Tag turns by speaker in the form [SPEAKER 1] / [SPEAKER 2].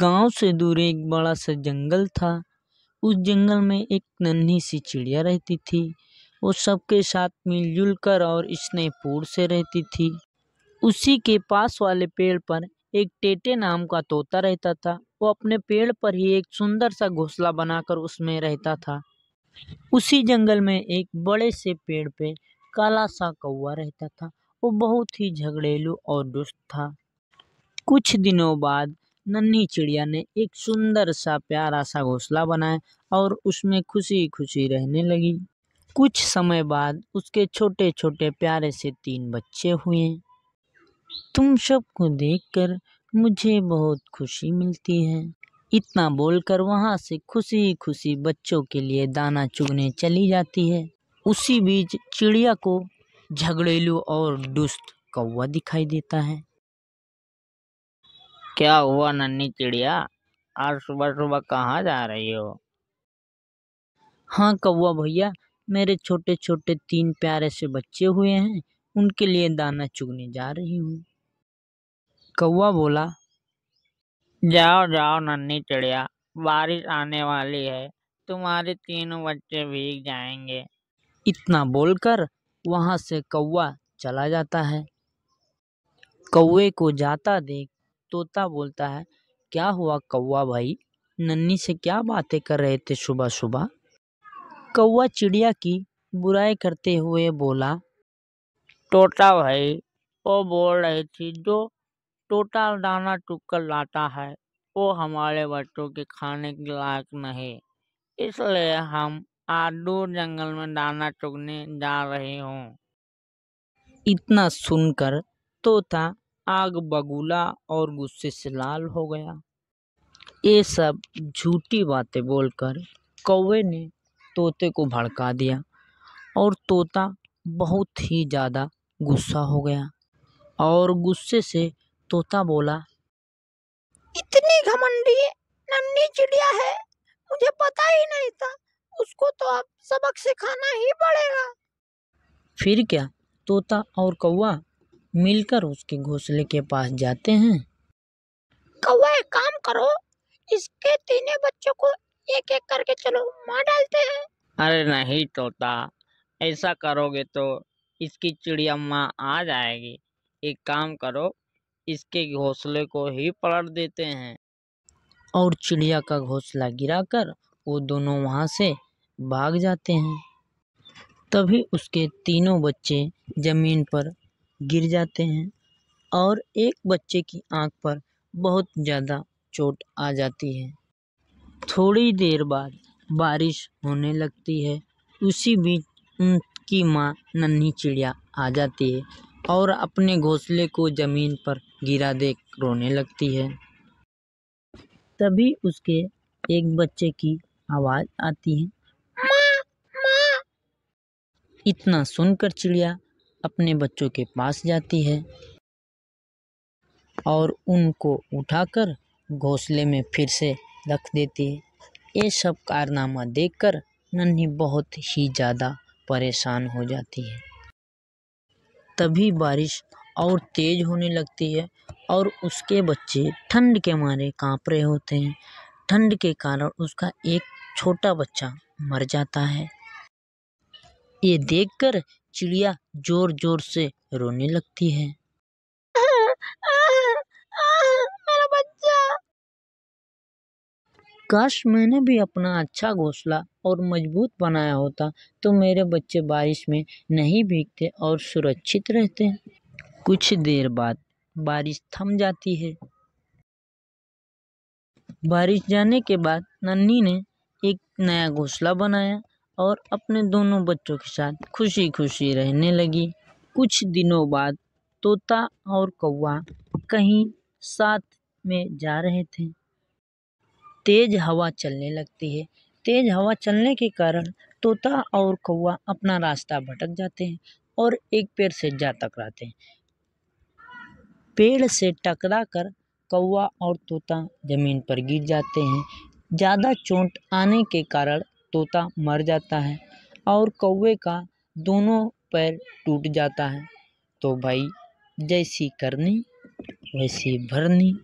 [SPEAKER 1] गांव से दूर एक बड़ा सा जंगल था उस जंगल में एक नन्ही सी चिड़िया रहती थी वो सबके साथ मिलजुल कर और स्नेहपूर्ण से रहती थी उसी के पास वाले पेड़ पर एक टेटे नाम का तोता रहता था वो अपने पेड़ पर ही एक सुंदर सा घोंसला बनाकर उसमें रहता था उसी जंगल में एक बड़े से पेड़ पे काला सा कौआ रहता था वो बहुत ही झगड़ेलू और दुष्ट था कुछ दिनों बाद नन्ही चिड़िया ने एक सुंदर सा प्यारा सा घोंसला बनाया और उसमें खुशी खुशी रहने लगी कुछ समय बाद उसके छोटे छोटे प्यारे से तीन बच्चे हुए तुम सबको देखकर मुझे बहुत खुशी मिलती है इतना बोलकर वहाँ से खुशी खुशी बच्चों के लिए दाना चुगने चली जाती है उसी बीच चिड़िया को झगड़ेलू और दुष्ट कौवा दिखाई देता है क्या हुआ नन्ही चिड़िया आज सुबह सुबह कहाँ जा रही हो हाँ कौआ भैया मेरे छोटे छोटे तीन प्यारे से बच्चे हुए हैं उनके लिए दाना चुगने जा रही हूँ कौआ बोला जाओ जाओ नन्ही चिड़िया बारिश आने वाली है तुम्हारे तीनों बच्चे भीग जाएंगे इतना बोलकर वहाँ से कौआ चला जाता है कौए को जाता देख तोता बोलता है क्या हुआ कौवा भाई नन्नी से क्या बातें कर रहे थे सुबह सुबह कौवा चिड़िया की बुराई करते हुए बोला तोता भाई वो बोल रही थी जो टोटा दाना चुग कर लाता है वो हमारे बच्चों के खाने के लायक नहीं इसलिए हम आज दूर जंगल में दाना चुगने जा रहे हों इतना सुनकर तोता आग बगुला और गुस्से से लाल हो गया ये सब झूठी बातें बोलकर कौवे ने तोते को भड़का दिया और तोता बहुत ही ज़्यादा गुस्सा हो गया और गुस्से से तोता बोला इतनी घमंडी नन्ही चिड़िया है मुझे पता ही नहीं था उसको तो अब सबक सिखाना ही पड़ेगा फिर क्या तोता और कौवा मिलकर उसके घोंसले के पास जाते हैं कौवा एक काम करो इसके तीनों बच्चों को एक एक करके चलो मार डालते हैं अरे नहीं तोता ऐसा करोगे तो इसकी चिड़िया माँ आ जाएगी एक काम करो इसके घोंसले को ही पलट देते हैं और चिड़िया का घोंसला गिराकर वो दोनों वहाँ से भाग जाते हैं तभी उसके तीनों बच्चे ज़मीन पर गिर जाते हैं और एक बच्चे की आँख पर बहुत ज़्यादा चोट आ जाती है थोड़ी देर बाद बारिश होने लगती है उसी बीच उनकी माँ नन्ही चिड़िया आ जाती है और अपने घोंसले को ज़मीन पर गिरा देख रोने लगती है तभी उसके एक बच्चे की आवाज़ आती है इतना सुनकर चिड़िया अपने बच्चों के पास जाती है और उनको उठाकर घोंसले में फिर से रख देती है ये सब कारनामा देखकर नन्ही बहुत ही ज़्यादा परेशान हो जाती है तभी बारिश और तेज़ होने लगती है और उसके बच्चे ठंड के मारे कांप रहे होते हैं ठंड के कारण उसका एक छोटा बच्चा मर जाता है ये देखकर चिड़िया जोर जोर से रोने लगती है काश मैंने भी अपना अच्छा घोंसला और मजबूत बनाया होता तो मेरे बच्चे बारिश में नहीं भीगते और सुरक्षित रहते कुछ देर बाद बारिश थम जाती है बारिश जाने के बाद नन्ही ने एक नया घोंसला बनाया और अपने दोनों बच्चों के साथ खुशी खुशी रहने लगी कुछ दिनों बाद तोता और कौवा कहीं साथ में जा रहे थे तेज़ हवा चलने लगती है तेज़ हवा चलने के कारण तोता और कौवा अपना रास्ता भटक जाते हैं और एक पेड़ से जा टकराते हैं पेड़ से टकरा कर कौवा और तोता ज़मीन पर गिर जाते हैं ज़्यादा चोट आने के कारण तोता मर जाता है और कौवे का दोनों पैर टूट जाता है तो भाई जैसी करनी वैसी भरनी